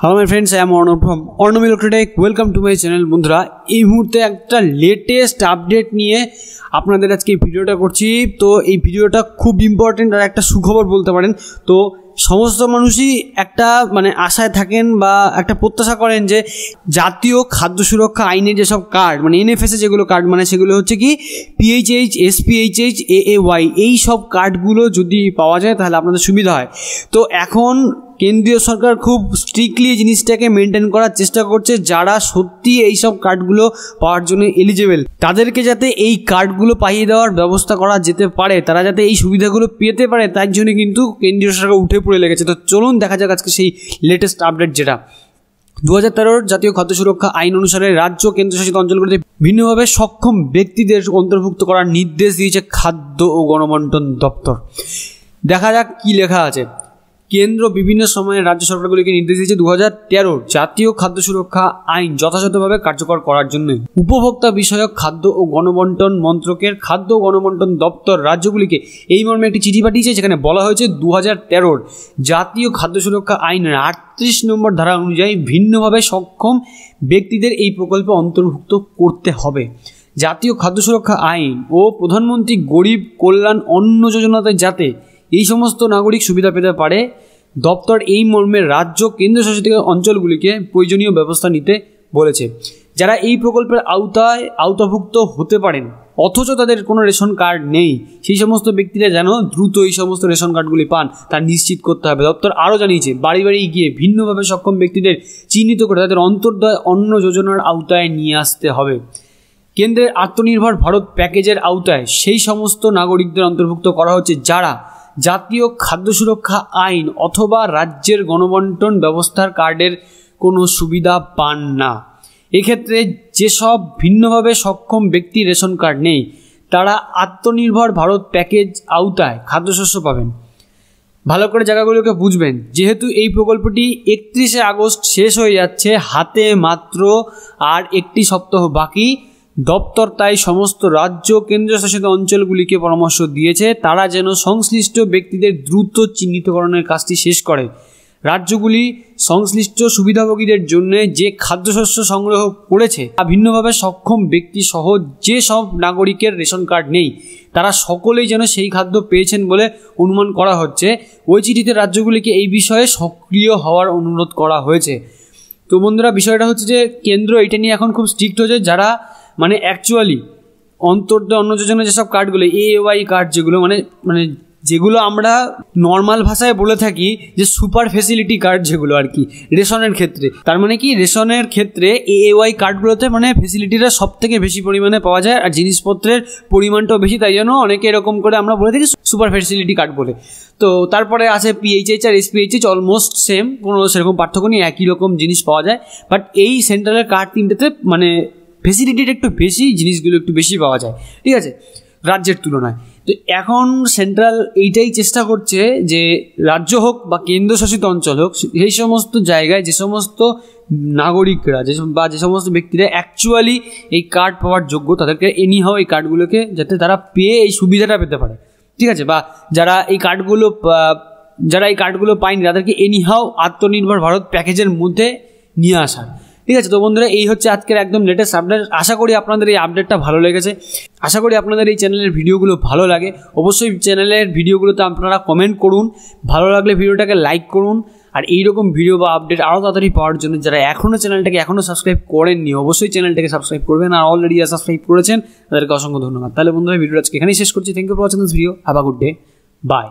hello my friends I am Arnab from electronic welcome to my channel বন্ধুরা এই মুহূর্তে একটা লেটেস্ট আপডেট নিয়ে আপনাদের আজকে এই ভিডিওটা করছি তো এই ভিডিওটা খুব ইম্পর্টেন্ট আর একটা সুখবর বলতে পারেন তো সমস্ত মানুষই একটা মানে আশায় থাকেন বা একটা প্রত্যাশা করেন যে জাতীয় খাদ্য সুরক্ষা আইনের যেসব কার্ড মানে এনএফএসে যেগুলো কার্ড মানে সেগুলো হচ্ছে কি PHH SPHH A A Y এই সব কার্ডগুলো যদি পাওয়া যায় তাহলে আপনাদের সুবিধা হয় তো এখন কেন্দ্রীয় সরকার খুব স্ট্রিক্টলি এই জিনিসটাকে মেনটেন করার চেষ্টা করছে যারা সত্যি এই সব কার্ডগুলো পাওয়ার জন্য এলিজেবেল তাদেরকে যাতে এই কার্ডগুলো পাইয়ে দেওয়ার ব্যবস্থা করা যেতে পারে তারা যাতে এই সুবিধাগুলো পেতে পারে তার জন্য কিন্তু কেন্দ্রীয় সরকার উঠে পড়ে লেগেছে তো চলুন দেখা যাক আজকে সেই লেটেস্ট আপডেট যেটা দু হাজার তেরোর জাতীয় খাদ্য সুরক্ষা আইন অনুসারে রাজ্য কেন্দ্রশাসিত অঞ্চলগুলিতে ভিন্নভাবে সক্ষম ব্যক্তিদের অন্তর্ভুক্ত করার নির্দেশ দিয়েছে খাদ্য ও গণবন্টন দপ্তর দেখা যাক কি লেখা আছে কেন্দ্র বিভিন্ন সময়ে রাজ্য সরকারগুলিকে নির্দেশ দিয়েছে দু হাজার জাতীয় খাদ্য সুরক্ষা আইন যথাযথভাবে কার্যকর করার জন্য উপভোক্তা বিষয়ক খাদ্য ও গণবন্টন মন্ত্রকের খাদ্য ও গণবন্টন দপ্তর রাজ্যগুলিকে এই মর্মে একটি চিঠি পাঠিয়েছে যেখানে বলা হয়েছে দু হাজার তেরোর জাতীয় খাদ্য সুরক্ষা আইনের আটত্রিশ নম্বর ধারা অনুযায়ী ভিন্নভাবে সক্ষম ব্যক্তিদের এই প্রকল্পে অন্তর্ভুক্ত করতে হবে জাতীয় খাদ্য সুরক্ষা আইন ও প্রধানমন্ত্রী গরিব কল্যাণ অন্ন যোজনাতে যাতে এই সমস্ত নাগরিক সুবিধা পেতে পারে দপ্তর এই মর্মে রাজ্য কেন্দ্রশাসিত অঞ্চলগুলিকে প্রয়োজনীয় ব্যবস্থা নিতে বলেছে যারা এই প্রকল্পের আওতায় আওতাভুক্ত হতে পারেন অথচ তাদের কোনো রেশন কার্ড নেই সেই সমস্ত ব্যক্তিরা যেন দ্রুত এই সমস্ত রেশন কার্ডগুলি পান তা নিশ্চিত করতে হবে দপ্তর আরও জানিয়েছে বাড়ি বাড়ি গিয়ে ভিন্নভাবে সক্ষম ব্যক্তিদের চিহ্নিত করে তাদের অন্তর্দয় অন্য যোজনার আওতায় নিয়ে আসতে হবে কেন্দ্রের আত্মনির্ভর ভারত প্যাকেজের আওতায় সেই সমস্ত নাগরিকদের অন্তর্ভুক্ত করা হচ্ছে যারা জাতীয় খাদ্য সুরক্ষা আইন অথবা রাজ্যের গণবন্টন ব্যবস্থার কার্ডের কোনো সুবিধা পান না এক্ষেত্রে যেসব ভিন্নভাবে সক্ষম ব্যক্তি রেশন কার্ড নেই তারা আত্মনির্ভর ভারত প্যাকেজ আওতায় খাদ্যশস্য পাবেন ভালো করে জায়গাগুলোকে বুঝবেন যেহেতু এই প্রকল্পটি একত্রিশে আগস্ট শেষ হয়ে যাচ্ছে হাতে মাত্র আর একটি সপ্তাহ বাকি দপ্তর তাই সমস্ত রাজ্য কেন্দ্রশাসিত অঞ্চলগুলিকে পরামর্শ দিয়েছে তারা যেন সংশ্লিষ্ট ব্যক্তিদের দ্রুত চিহ্নিতকরণের কাজটি শেষ করে রাজ্যগুলি সংশ্লিষ্ট সুবিধাভোগীদের জন্য যে খাদ্যশস্য সংগ্রহ করেছে তা ভিন্নভাবে সক্ষম ব্যক্তি সহ যে সব নাগরিকের রেশন কার্ড নেই তারা সকলেই যেন সেই খাদ্য পেয়েছেন বলে অনুমান করা হচ্ছে ওই চিঠিতে রাজ্যগুলিকে এই বিষয়ে সক্রিয় হওয়ার অনুরোধ করা হয়েছে তো বন্ধুরা বিষয়টা হচ্ছে যে কেন্দ্র এটা নিয়ে এখন খুব স্ট্রিক্ট হয়েছে যারা মানে অ্যাকচুয়ালি অন্তর্দয় অন্য যোজনা যেসব কার্ডগুলো এ ওয়াই কার্ড যেগুলো মানে মানে যেগুলো আমরা নর্মাল ভাষায় বলে থাকি যে সুপার ফেসিলিটি কার্ড যেগুলো আর কি রেশনের ক্ষেত্রে তার মানে কি রেশনের ক্ষেত্রে এএওয়াই কার্ডগুলোতে মানে ফেসিলিটিটা সব থেকে বেশি পরিমাণে পাওয়া যায় আর জিনিসপত্রের পরিমাণটাও বেশি তাই জন্য অনেকে এরকম করে আমরা বলে থাকি সুপার ফেসিলিটি কার্ড বলে তো তারপরে আছে পিএইচএইচ আর এসপিএইচএইচ অলমোস্ট সেম কোনো সেরকম পার্থক্য নিয়ে একই রকম জিনিস পাওয়া যায় বাট এই সেন্ট্রালের কার্ড তিনটেতে মানে ফেসিলিটিটা একটু বেশি জিনিসগুলো একটু বেশি পাওয়া যায় ঠিক আছে রাজ্যের তুলনায় তো এখন সেন্ট্রাল এইটাই চেষ্টা করছে যে রাজ্য হোক বা কেন্দ্রশাসিত অঞ্চল হোক সেই সমস্ত জায়গায় যে সমস্ত নাগরিকরা যে বা যে সমস্ত ব্যক্তিরা অ্যাকচুয়ালি এই কার্ড পাওয়ার যোগ্য তাদেরকে এনি এই কার্ডগুলোকে যাতে তারা পেয়ে এই সুবিধাটা পেতে পারে ঠিক আছে বা যারা এই কার্ডগুলো যারা এই কার্ডগুলো পায়নি তাদেরকে এনি হাও আত্মনির্ভর ভারত প্যাকেজের মধ্যে নিয়ে আসা ঠিক আছে তো বন্ধুরা এই হচ্ছে আজকের একদম লেটেস্ট আপডেট আশা করি আপনাদের এই আপডেটটা ভালো লেগেছে আশা করি আপনাদের এই চ্যানেলের ভিডিওগুলো ভালো লাগে অবশ্যই চ্যানেলের ভিডিওগুলোতে আপনারা কমেন্ট করুন ভালো লাগলে ভিডিওটাকে লাইক করুন আর এইরকম ভিডিও বা আপডেট আরও তাড়াতাড়ি পাওয়ার জন্য যারা এখনও চ্যানেলটাকে এখনও সাবস্ক্রাইব করেননি অবশ্যই চ্যানেলটাকে সাবস্ক্রাইব করবেন আর অলরেডি সাবস্ক্রাইব করেছেন তাদেরকে অসংখ্য ধন্যবাদ তাহলে বন্ধুরা ভিডিওটা আজকে এখানেই শেষ করছি thank you for watching this video have a good day by